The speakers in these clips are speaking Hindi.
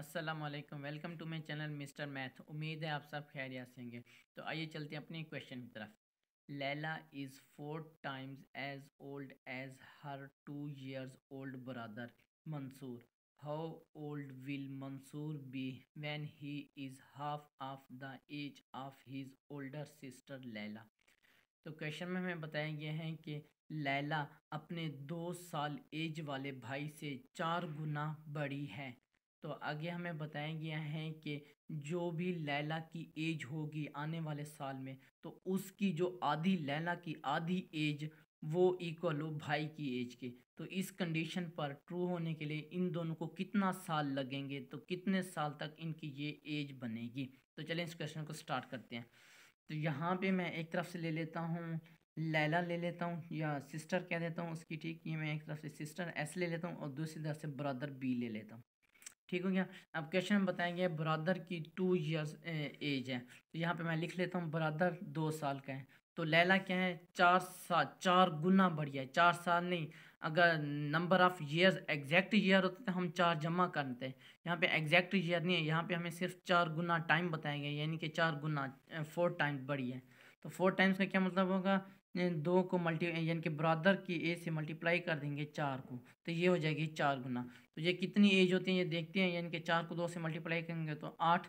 अस्सलाम वालेकुम welcome to my channel mister math उम्मीद है आप सब खैरियत से होंगे तो आइए चलते हैं अपने क्वेश्चन की तरफ Laila is four times as old as her two years old brother Mansoor how old will Mansoor be when he is half of the age of his older sister Laila तो क्वेश्चन में हमें बताया गया है कि लैला अपने दो साल एज वाले भाई से चार गुना बड़ी है तो आगे हमें बताया गया है कि जो भी लैला की एज होगी आने वाले साल में तो उसकी जो आधी लैला की आधी एज वो इक्वल हो भाई की एज के तो इस कंडीशन पर ट्रू होने के लिए इन दोनों को कितना साल लगेंगे तो कितने साल तक इनकी ये एज बनेगी तो चलें इस क्वेश्चन को स्टार्ट करते हैं तो यहाँ पे मैं एक तरफ से ले लेता हूँ लैला ले लेता हूँ या सिस्टर कह देता हूँ उसकी ठीक ये मैं एक तरफ से सिस्टर एस ले लेता हूँ और दूसरी तरफ से ब्रदर बी ले लेता हूँ ठीक हो गया अब क्वेश्चन में बताएंगे ब्रदर की टू ईयर्स एज है तो यहाँ पे मैं लिख लेता हूँ ब्रदर दो साल का है तो लैला क्या है चार साल चार गुना बढ़िया है चार साल नहीं अगर number of years exact year होते तो हम चार जमा करते हैं यहाँ पे एग्जैक्ट ईयर नहीं है यहाँ पे हमें सिर्फ चार गुना टाइम बताया गया यानी कि चार गुना फोर टाइम्स बढ़िया है तो फोर टाइम्स का क्या मतलब होगा दो को मल्टी यानी कि ब्रादर की एज से मल्टीप्लाई कर देंगे चार को तो ये हो जाएगी चार गुना तो ये कितनी एज होती है ये देखते हैं यानी कि चार को दो से मल्टीप्लाई करेंगे तो आठ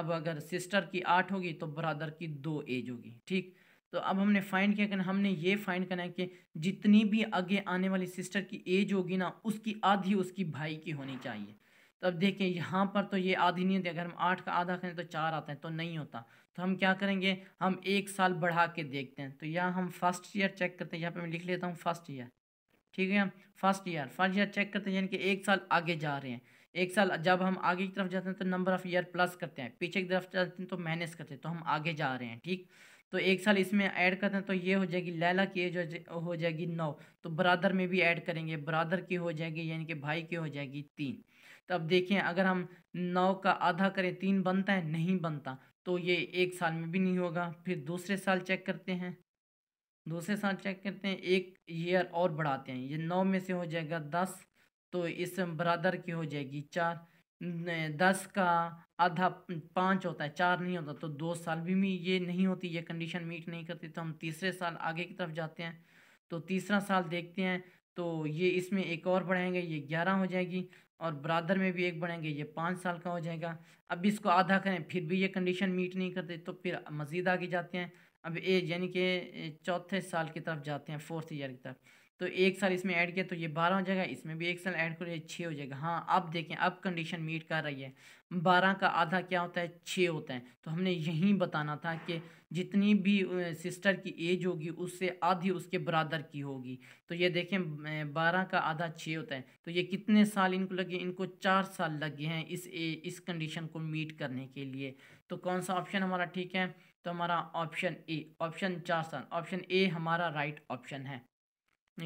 अब अगर सिस्टर की आठ होगी तो ब्रादर की दो एज होगी ठीक तो अब हमने फाइंड किया करना हमने ये फाइंड करना है कि जितनी भी आगे आने वाली सिस्टर की एज होगी ना उसकी आधी उसकी भाई की होनी चाहिए तो अब देखें यहाँ पर तो ये आधी नहीं होती अगर हम आठ का आधा करें तो चार आता है तो नहीं होता तो हम क्या करेंगे हम एक साल बढ़ा के देखते हैं तो यहाँ हम फर्स्ट ईयर चेक करते हैं यहाँ पर मैं लिख लेता हूँ फर्स्ट ईयर ठीक है first year first year check करते हैं यानी कि एक साल आगे जा रहे हैं एक साल जब हम आगे की तरफ जाते हैं तो नंबर ऑफ़ ईयर प्लस करते हैं पीछे की तरफ जाते हैं तो माइनस करते हैं तो हम आगे जा रहे हैं ठीक तो एक साल इसमें ऐड करते हैं तो ये हो जाएगी लैला की एज हो जाएगी नौ तो ब्रादर में भी ऐड करेंगे ब्रादर की हो जाएगी यानी कि भाई की हो जाएगी तीन तो अब देखें अगर हम नौ का आधा करें तीन बनता है नहीं बनता तो ये एक साल में भी नहीं होगा फिर दूसरे साल चेक करते हैं दूसरे साल चेक करते हैं एक ईयर और बढ़ाते हैं ये नौ में से हो जाएगा दस तो इस ब्रादर की हो जाएगी चार दस का आधा पाँच होता है चार नहीं होता तो दो साल भी में ये नहीं होती ये कंडीशन मीट नहीं करती तो हम तीसरे साल आगे की तरफ जाते हैं तो तीसरा साल देखते हैं तो ये इसमें एक और बढ़ाएंगे ये ग्यारह हो जाएगी और ब्रादर में भी एक बढ़ेंगे ये पाँच साल का हो जाएगा अब इसको आधा करें फिर भी ये कंडीशन मीट नहीं करते तो फिर मज़ीद आगे जाते हैं अब ए यानी कि चौथे साल की तरफ जाते हैं फोर्थ ईयर की तरफ तो एक साल इसमें ऐड किया तो ये बारह हो जाएगा इसमें भी एक साल ऐड करिए छः हो जाएगा हाँ अब देखें अब कंडीशन मीट कर रही है बारह का आधा क्या होता है छः होता है तो हमने यहीं बताना था कि जितनी भी सिस्टर की एज होगी उससे आधी उसके ब्रादर की होगी तो ये देखें बारह का आधा छः होता है तो ये कितने साल इनको लगे इनको चार साल लगे हैं इस ए, इस कंडीशन को मीट करने के लिए तो कौन सा ऑप्शन हमारा ठीक है तो हमारा ऑप्शन ए ऑप्शन चार साल ऑप्शन ए हमारा राइट ऑप्शन है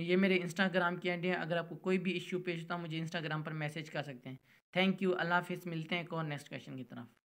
ये मेरे इंस्टाग्राम की आईडी है अगर आपको कोई भी इश्यू पेश होता है मुझे इंस्टाग्राम पर मैसेज कर सकते हैं थैंक यू अल्लाह हाफिज़ मिलते हैं एक और नेक्स्ट क्वेश्चन की तरफ